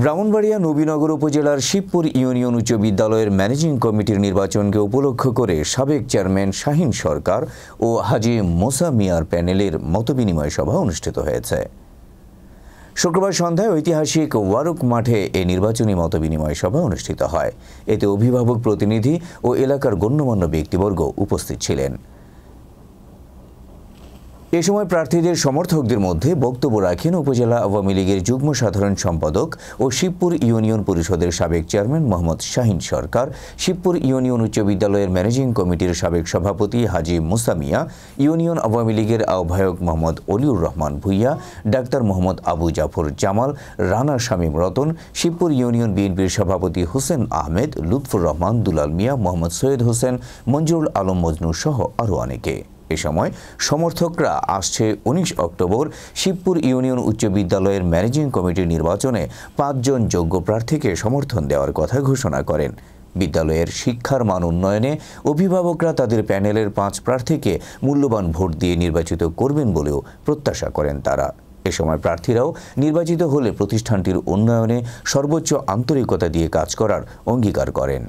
ব্রাহ্মণবাড়িয়া নবীনগর উপজেলার শিবপুর ইউনিয়ন উচ্চ বিদ্যালয়ের ম্যানেজিং কমিটির নির্বাচনকে উপলক্ষ করে সাবেক চেয়ারম্যান শাহিন সরকার ও হাজি মোসা মিয়ার প্যানেলের মতবিনিময় সভা অনুষ্ঠিত হয়েছে শুক্রবার সন্ধ্যায় ঐতিহাসিক ওয়ারুক মাঠে এ নির্বাচনী মতবিনিময় সভা অনুষ্ঠিত হয় এতে অভিভাবক প্রতিনিধি ও এলাকার গণ্যমান্য ব্যক্তিবর্গ উপস্থিত ছিলেন এ সময় প্রার্থীদের সমর্থকদের মধ্যে বক্তব্য রাখেন উপজেলা আওয়ামী লীগের যুগ্ম সাধারণ সম্পাদক ও শিবপুর ইউনিয়ন পরিষদের সাবেক চেয়ারম্যান মোহাম্মদ শাহিন সরকার শিবপুর ইউনিয়ন উচ্চ বিদ্যালয়ের ম্যানেজিং কমিটির সাবেক সভাপতি হাজি মুসামিয়া ইউনিয়ন আওয়ামী লীগের আহ্বায়ক মোহাম্মদ অলিউর রহমান ভুইয়া ডাক্তার মোহাম্মদ আবু জাফর জামাল রানা শামীম রতন শিবপুর ইউনিয়ন বিএনপির সভাপতি হোসেন আহমেদ লুৎফুর রহমান দুলাল মিয়া মোহাম্মদ সৈয়দ হোসেন মঞ্জুরুল আলম মজনু সহ আরও অনেকে এ সময় সমর্থকরা আসছে উনিশ অক্টোবর শিবপুর ইউনিয়ন উচ্চ বিদ্যালয়ের ম্যানেজিং কমিটির নির্বাচনে পাঁচজন যোগ্য প্রার্থীকে সমর্থন দেওয়ার কথা ঘোষণা করেন বিদ্যালয়ের শিক্ষার মান উন্নয়নে অভিভাবকরা তাদের প্যানেলের পাঁচ প্রার্থীকে মূল্যবান ভোট দিয়ে নির্বাচিত করবেন বলেও প্রত্যাশা করেন তারা এ সময় প্রার্থীরাও নির্বাচিত হলে প্রতিষ্ঠানটির উন্নয়নে সর্বোচ্চ আন্তরিকতা দিয়ে কাজ করার অঙ্গীকার করেন